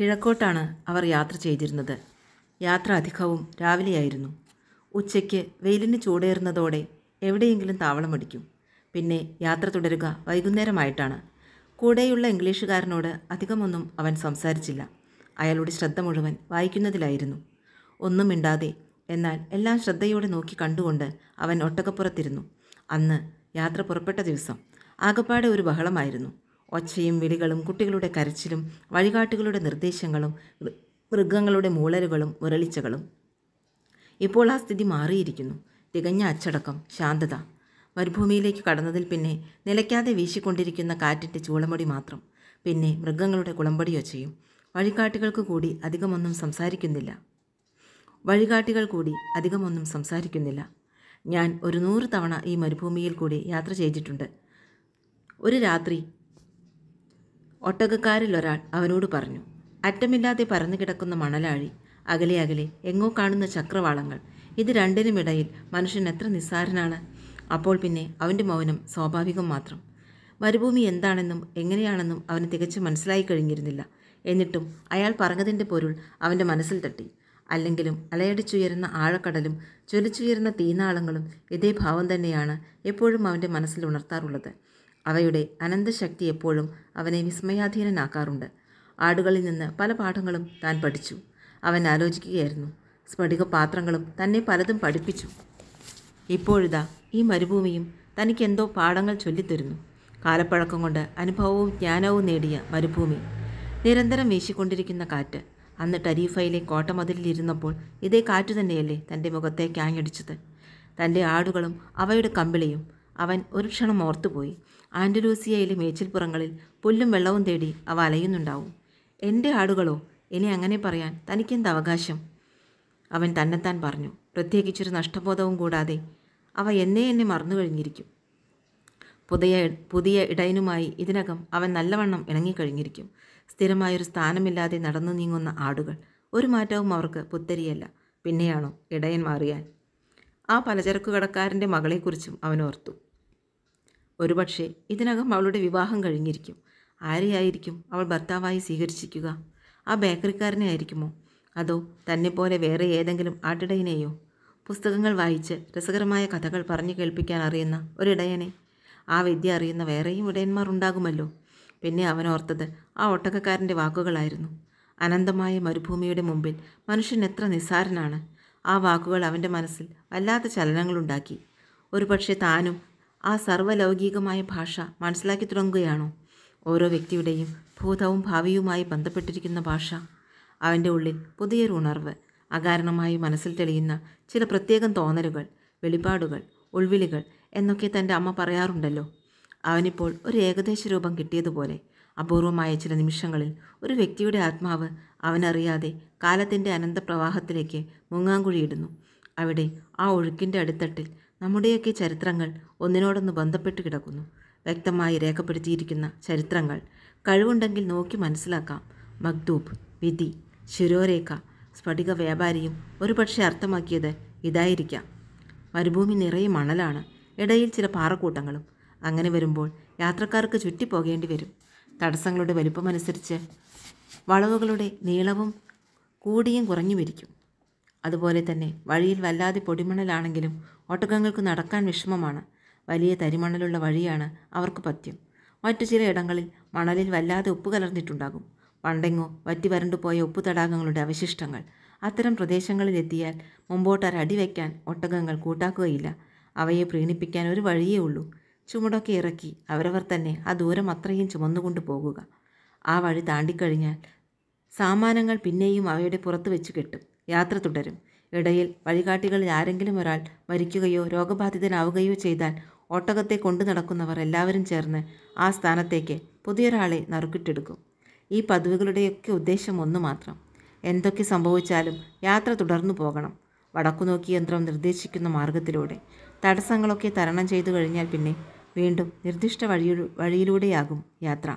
കിഴക്കോട്ടാണ് അവർ യാത്ര ചെയ്തിരുന്നത് യാത്ര അധികവും രാവിലെയായിരുന്നു ഉച്ചയ്ക്ക് വെയിലിന് ചൂടേറുന്നതോടെ എവിടെയെങ്കിലും താവളമടിക്കും പിന്നെ യാത്ര തുടരുക വൈകുന്നേരമായിട്ടാണ് കൂടെയുള്ള ഇംഗ്ലീഷുകാരനോട് അധികമൊന്നും അവൻ സംസാരിച്ചില്ല അയാളുടെ ശ്രദ്ധ മുഴുവൻ വായിക്കുന്നതിലായിരുന്നു ഒന്നും മിണ്ടാതെ എന്നാൽ എല്ലാം ശ്രദ്ധയോടെ നോക്കി കണ്ടുകൊണ്ട് അവൻ ഒട്ടകപ്പുറത്തിരുന്നു അന്ന് യാത്ര പുറപ്പെട്ട ദിവസം ആകപ്പാടെ ഒരു ബഹളമായിരുന്നു ഒച്ചയും വിളികളും കുട്ടികളുടെ കരച്ചിലും വഴികാട്ടുകളുടെ നിർദ്ദേശങ്ങളും മൃഗങ്ങളുടെ മൂളലുകളും മുരളിച്ചകളും ഇപ്പോൾ ആ സ്ഥിതി മാറിയിരിക്കുന്നു തികഞ്ഞ അച്ചടക്കം ശാന്തത മരുഭൂമിയിലേക്ക് കടന്നതിൽ പിന്നെ നിലയ്ക്കാതെ വീശിക്കൊണ്ടിരിക്കുന്ന കാറ്റിൻ്റെ ചൂളമടി മാത്രം പിന്നെ മൃഗങ്ങളുടെ കുളമ്പടിയോ ചെയ്യും വഴികാട്ടികൾക്ക് കൂടി അധികമൊന്നും സംസാരിക്കുന്നില്ല വഴികാട്ടികൾ കൂടി അധികമൊന്നും സംസാരിക്കുന്നില്ല ഞാൻ ഒരു നൂറ് തവണ ഈ മരുഭൂമിയിൽ കൂടി യാത്ര ചെയ്തിട്ടുണ്ട് ഒരു രാത്രി ഒട്ടകക്കാരിൽ ഒരാൾ അവനോട് പറഞ്ഞു അറ്റമില്ലാതെ പറന്നു കിടക്കുന്ന മണലാഴി അകലെ അകലെ എങ്ങോ കാണുന്ന ചക്രവാളങ്ങൾ ഇത് രണ്ടിനുമിടയിൽ മനുഷ്യൻ എത്ര നിസ്സാരനാണ് അപ്പോൾ പിന്നെ അവൻ്റെ മൗനം സ്വാഭാവികം മാത്രം മരുഭൂമി എന്താണെന്നും എങ്ങനെയാണെന്നും അവന് തികച്ചു മനസ്സിലായി കഴിഞ്ഞിരുന്നില്ല എന്നിട്ടും അയാൾ പറഞ്ഞതിൻ്റെ പൊരുൾ അവൻ്റെ മനസ്സിൽ തട്ടി അല്ലെങ്കിലും അലയടിച്ചുയരുന്ന ആഴക്കടലും ചൊലിച്ചുയരുന്ന തീനാളങ്ങളും ഇതേ ഭാവം തന്നെയാണ് എപ്പോഴും അവൻ്റെ മനസ്സിൽ ഉണർത്താറുള്ളത് അവയുടെ അനന്തശക്തി എപ്പോഴും അവനെ വിസ്മയാധീനനാക്കാറുണ്ട് ആടുകളിൽ നിന്ന് പല പാഠങ്ങളും താൻ പഠിച്ചു അവൻ ആലോചിക്കുകയായിരുന്നു സ്ഫടിക പാത്രങ്ങളും തന്നെ പലതും പഠിപ്പിച്ചു ഇപ്പോഴിതാ ഈ മരുഭൂമിയും തനിക്കെന്തോ പാഠങ്ങൾ ചൊല്ലിത്തരുന്നു കാലപ്പഴക്കം കൊണ്ട് അനുഭവവും ജ്ഞാനവും നേടിയ മരുഭൂമി നിരന്തരം വീശിക്കൊണ്ടിരിക്കുന്ന കാറ്റ് അന്ന് ടരീഫയിലെ കോട്ടമതിലിരുന്നപ്പോൾ ഇതേ കാറ്റു തന്നെയല്ലേ തൻ്റെ മുഖത്തെ ആഞ്ഞടിച്ചത് തൻ്റെ ആടുകളും അവയുടെ കമ്പിളിയും അവൻ ഒരു ക്ഷണം ഓർത്തുപോയി ആൻഡലൂസിയയിലെ മേച്ചിൽപ്പുറങ്ങളിൽ പുല്ലും വെള്ളവും തേടി അവ അലയുന്നുണ്ടാവും എൻ്റെ ആടുകളോ ഇനി അങ്ങനെ പറയാൻ തനിക്കെന്ത് അവകാശം അവൻ തന്നെത്താൻ പറഞ്ഞു പ്രത്യേകിച്ചൊരു നഷ്ടബോധവും കൂടാതെ അവ എന്നേ എന്നെ മറന്നു കഴിഞ്ഞിരിക്കും പുതിയ പുതിയ ഇടയനുമായി ഇതിനകം അവൻ നല്ലവണ്ണം ഇണങ്ങിക്കഴിഞ്ഞിരിക്കും സ്ഥിരമായൊരു സ്ഥാനമില്ലാതെ നടന്നു നീങ്ങുന്ന ആടുകൾ ഒരു മാറ്റവും അവർക്ക് പുത്തരിയല്ല പിന്നെയാണോ ഇടയൻ മാറിയാൽ ആ പലചരക്ക് കടക്കാരൻ്റെ മകളെക്കുറിച്ചും അവൻ ഓർത്തു ഒരുപക്ഷെ ഇതിനകം അവളുടെ വിവാഹം കഴിഞ്ഞിരിക്കും ആരെയായിരിക്കും അവൾ ഭർത്താവായി സ്വീകരിച്ചിരിക്കുക ആ ബേക്കറിക്കാരനെ ആയിരിക്കുമോ അതോ തന്നെ പോലെ വേറെ ഏതെങ്കിലും ആട്ടിടയനെയോ പുസ്തകങ്ങൾ വായിച്ച് രസകരമായ കഥകൾ പറഞ്ഞു കേൾപ്പിക്കാൻ അറിയുന്ന ഒരിടയനെ ആ വിദ്യ അറിയുന്ന വേറെയും ഇടയന്മാർ ഉണ്ടാകുമല്ലോ പിന്നെ അവൻ ഓർത്തത് ആ ഒട്ടകക്കാരൻ്റെ വാക്കുകളായിരുന്നു അനന്തമായ മരുഭൂമിയുടെ മുമ്പിൽ മനുഷ്യൻ എത്ര നിസ്സാരനാണ് ആ വാക്കുകൾ അവൻ്റെ മനസ്സിൽ വല്ലാത്ത ചലനങ്ങളുണ്ടാക്കി ഒരുപക്ഷെ താനും ആ സർവ്വലൗകികമായ ഭാഷ മനസ്സിലാക്കി തുടങ്ങുകയാണോ ഓരോ വ്യക്തിയുടെയും ഭൂതവും ഭാവിയുമായി ബന്ധപ്പെട്ടിരിക്കുന്ന ഭാഷ അവൻ്റെ ഉള്ളിൽ പുതിയൊരു ഉണർവ് അകാരണമായി മനസ്സിൽ തെളിയുന്ന ചില പ്രത്യേകം തോന്നലുകൾ വെളിപാടുകൾ ഉൾവിളികൾ എന്നൊക്കെ തൻ്റെ അമ്മ പറയാറുണ്ടല്ലോ അവനിപ്പോൾ ഒരു ഏകദേശ രൂപം കിട്ടിയതുപോലെ അപൂർവമായ ചില നിമിഷങ്ങളിൽ ഒരു വ്യക്തിയുടെ ആത്മാവ് അവനറിയാതെ കാലത്തിൻ്റെ അനന്തപ്രവാഹത്തിലേക്ക് മുങ്ങാങ്കുഴിയിടുന്നു അവിടെ ആ ഒഴുക്കിൻ്റെ അടിത്തട്ടിൽ നമ്മുടെയൊക്കെ ചരിത്രങ്ങൾ ഒന്നിനോടൊന്ന് ബന്ധപ്പെട്ട് കിടക്കുന്നു വ്യക്തമായി രേഖപ്പെടുത്തിയിരിക്കുന്ന ചരിത്രങ്ങൾ കഴിവുണ്ടെങ്കിൽ നോക്കി മനസ്സിലാക്കാം മഗ്ദൂബ് വിധി ശിരോരേഖ സ്ഫടിക വ്യാപാരിയും ഒരുപക്ഷെ അർത്ഥമാക്കിയത് ഇതായിരിക്കാം മരുഭൂമി നിറയെ മണലാണ് ഇടയിൽ ചില പാറക്കൂട്ടങ്ങളും അങ്ങനെ വരുമ്പോൾ യാത്രക്കാർക്ക് ചുറ്റിപ്പോകേണ്ടി വരും തടസ്സങ്ങളുടെ വലുപ്പമനുസരിച്ച് വളവുകളുടെ നീളവും കൂടിയും കുറഞ്ഞുമിരിക്കും അതുപോലെ തന്നെ വഴിയിൽ വല്ലാതെ പൊടിമണലാണെങ്കിലും ഒട്ടകങ്ങൾക്ക് നടക്കാൻ വിഷമമാണ് വലിയ തരിമണലുള്ള വഴിയാണ് അവർക്ക് പഥ്യം മറ്റു ചിലയിടങ്ങളിൽ മണലിൽ വല്ലാതെ ഉപ്പ് കലർന്നിട്ടുണ്ടാകും പണ്ടെങ്ങോ വറ്റി വരണ്ടുപോയ ഉപ്പ് തടാകങ്ങളുടെ അവശിഷ്ടങ്ങൾ അത്തരം പ്രദേശങ്ങളിലെത്തിയാൽ മുമ്പോട്ടൊരടി വയ്ക്കാൻ ഒട്ടകങ്ങൾ കൂട്ടാക്കുകയില്ല അവയെ പ്രീണിപ്പിക്കാൻ ഒരു വഴിയേ ഉള്ളൂ ചുമടൊക്കെ ഇറക്കി അവരവർ തന്നെ ആ ദൂരം അത്രയും ചുമന്നുകൊണ്ട് പോകുക ആ വഴി താണ്ടിക്കഴിഞ്ഞാൽ സാമാനങ്ങൾ പിന്നെയും അവയുടെ പുറത്ത് വെച്ച് കെട്ടും യാത്ര തുടരും ഇടയിൽ വഴികാട്ടികളിൽ ആരെങ്കിലും ഒരാൾ മരിക്കുകയോ രോഗബാധിതനാവുകയോ ചെയ്താൽ ഓട്ടകത്തെ കൊണ്ടു നടക്കുന്നവർ എല്ലാവരും ചേർന്ന് ആ സ്ഥാനത്തേക്ക് പുതിയൊരാളെ നറുക്കിട്ടെടുക്കും ഈ പതിവുകളുടെയൊക്കെ ഉദ്ദേശം ഒന്നു മാത്രം എന്തൊക്കെ സംഭവിച്ചാലും യാത്ര തുടർന്നു പോകണം വടക്കുനോക്കി യന്ത്രം നിർദ്ദേശിക്കുന്ന മാർഗത്തിലൂടെ തടസ്സങ്ങളൊക്കെ തരണം ചെയ്തു കഴിഞ്ഞാൽ പിന്നെ വീണ്ടും നിർദ്ദിഷ്ട വഴിയിലൂടെയാകും യാത്ര